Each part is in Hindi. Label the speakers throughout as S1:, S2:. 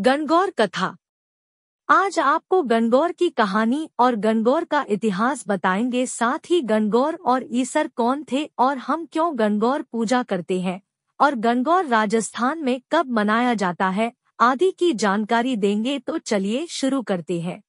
S1: गणगौर कथा आज आपको गणगौर की कहानी और गणगौर का इतिहास बताएंगे साथ ही गणगौर और ईसर कौन थे और हम क्यों गणगौर पूजा करते हैं और गणगौर राजस्थान में कब मनाया जाता है आदि की जानकारी देंगे तो चलिए शुरू करते हैं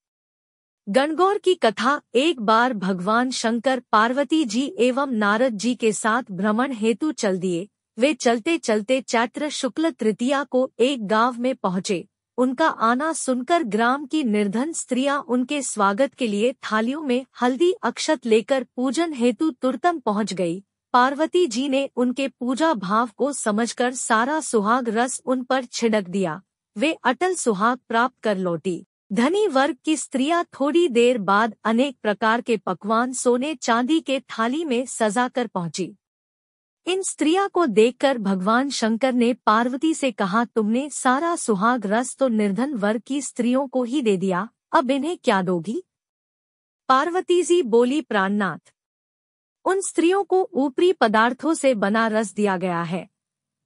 S1: गणगौर की कथा एक बार भगवान शंकर पार्वती जी एवं नारद जी के साथ भ्रमण हेतु चल दिए वे चलते चलते चैत्र शुक्ल तृतीया को एक गांव में पहुंचे उनका आना सुनकर ग्राम की निर्धन स्त्रियां उनके स्वागत के लिए थालियों में हल्दी अक्षत लेकर पूजन हेतु तुरतम पहुंच गई पार्वती जी ने उनके पूजा भाव को समझकर सारा सुहाग रस उन पर छिड़क दिया वे अटल सुहाग प्राप्त कर लौटी धनी वर्ग की स्त्रियां थोड़ी देर बाद अनेक प्रकार के पकवान सोने चांदी के थाली में सजा कर पहुंची इन स्त्रिया को देखकर भगवान शंकर ने पार्वती से कहा तुमने सारा सुहाग रस तो निर्धन वर्ग की स्त्रियों को ही दे दिया अब इन्हें क्या दोगी पार्वती जी बोली प्राणनाथ उन स्त्रियों को ऊपरी पदार्थों से बना रस दिया गया है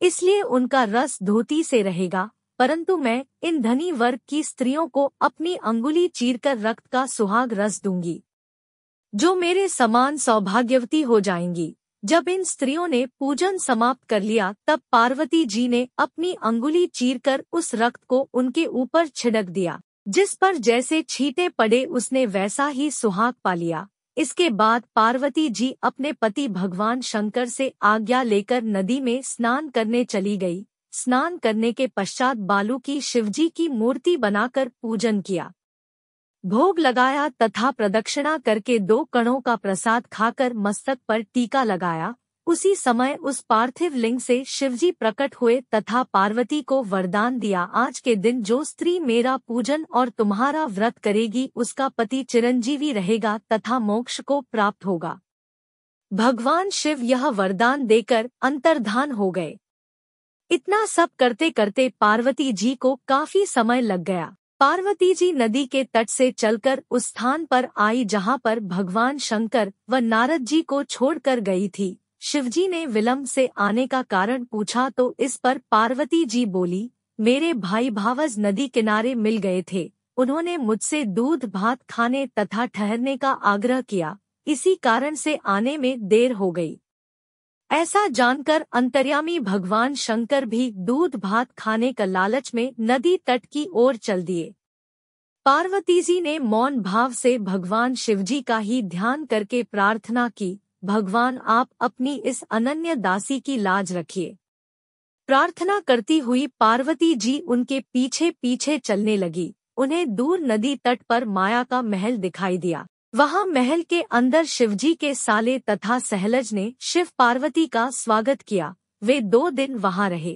S1: इसलिए उनका रस धोती से रहेगा परंतु मैं इन धनी वर्ग की स्त्रियों को अपनी अंगुली चीरकर रक्त का सुहाग रस दूंगी जो मेरे समान सौभाग्यवती हो जाएंगी जब इन स्त्रियों ने पूजन समाप्त कर लिया तब पार्वती जी ने अपनी अंगुली चीरकर उस रक्त को उनके ऊपर छिड़क दिया जिस पर जैसे छीटे पड़े उसने वैसा ही सुहाग पा लिया इसके बाद पार्वती जी अपने पति भगवान शंकर से आज्ञा लेकर नदी में स्नान करने चली गई स्नान करने के पश्चात बालू की शिवजी की मूर्ति बनाकर पूजन किया भोग लगाया तथा प्रदक्षिणा करके दो कणों का प्रसाद खाकर मस्तक पर टीका लगाया उसी समय उस पार्थिव लिंग से शिवजी प्रकट हुए तथा पार्वती को वरदान दिया आज के दिन जो स्त्री मेरा पूजन और तुम्हारा व्रत करेगी उसका पति चिरंजीवी रहेगा तथा मोक्ष को प्राप्त होगा भगवान शिव यह वरदान देकर अंतर्धान हो गए इतना सब करते करते पार्वती जी को काफी समय लग गया पार्वती जी नदी के तट से चलकर उस स्थान पर आई जहां पर भगवान शंकर व नारद जी को छोड़कर गई थी शिवजी ने विलम्ब से आने का कारण पूछा तो इस पर पार्वती जी बोली मेरे भाई भावज नदी किनारे मिल गए थे उन्होंने मुझसे दूध भात खाने तथा ठहरने का आग्रह किया इसी कारण से आने में देर हो गई ऐसा जानकर अंतर्यामी भगवान शंकर भी दूध भात खाने का लालच में नदी तट की ओर चल दिए पार्वती जी ने मौन भाव से भगवान शिवजी का ही ध्यान करके प्रार्थना की भगवान आप अपनी इस अनन्य दासी की लाज रखिए प्रार्थना करती हुई पार्वती जी उनके पीछे पीछे चलने लगी उन्हें दूर नदी तट पर माया का महल दिखाई दिया वहां महल के अंदर शिवजी के साले तथा सहलज ने शिव पार्वती का स्वागत किया वे दो दिन वहां रहे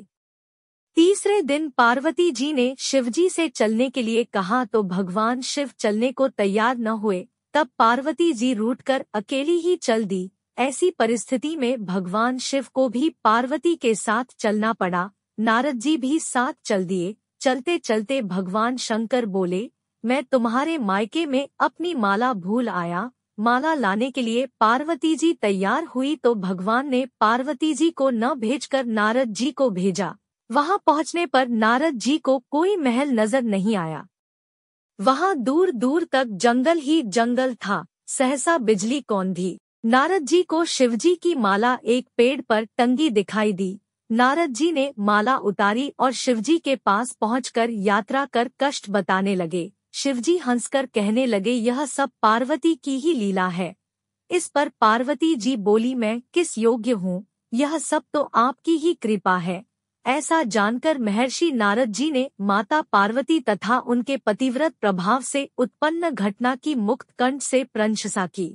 S1: तीसरे दिन पार्वती जी ने शिवजी से चलने के लिए कहा तो भगवान शिव चलने को तैयार न हुए तब पार्वती जी रूठकर अकेली ही चल दी ऐसी परिस्थिति में भगवान शिव को भी पार्वती के साथ चलना पड़ा नारद जी भी साथ चल दिए चलते चलते भगवान शंकर बोले मैं तुम्हारे मायके में अपनी माला भूल आया माला लाने के लिए पार्वती जी तैयार हुई तो भगवान ने पार्वती जी को न भेजकर नारद जी को भेजा वहां पहुंचने पर नारद जी को कोई महल नजर नहीं आया वहां दूर दूर तक जंगल ही जंगल था सहसा बिजली कौन थी नारद जी को शिवजी की माला एक पेड़ पर टंगी दिखाई दी नारद जी ने माला उतारी और शिवजी के पास पहुंचकर यात्रा कर कष्ट बताने लगे शिवजी हंसकर कहने लगे यह सब पार्वती की ही लीला है इस पर पार्वती जी बोली मैं किस योग्य हूँ यह सब तो आपकी ही कृपा है ऐसा जानकर महर्षि नारद जी ने माता पार्वती तथा उनके पतिव्रत प्रभाव से उत्पन्न घटना की मुक्त कंठ से प्रंशसा की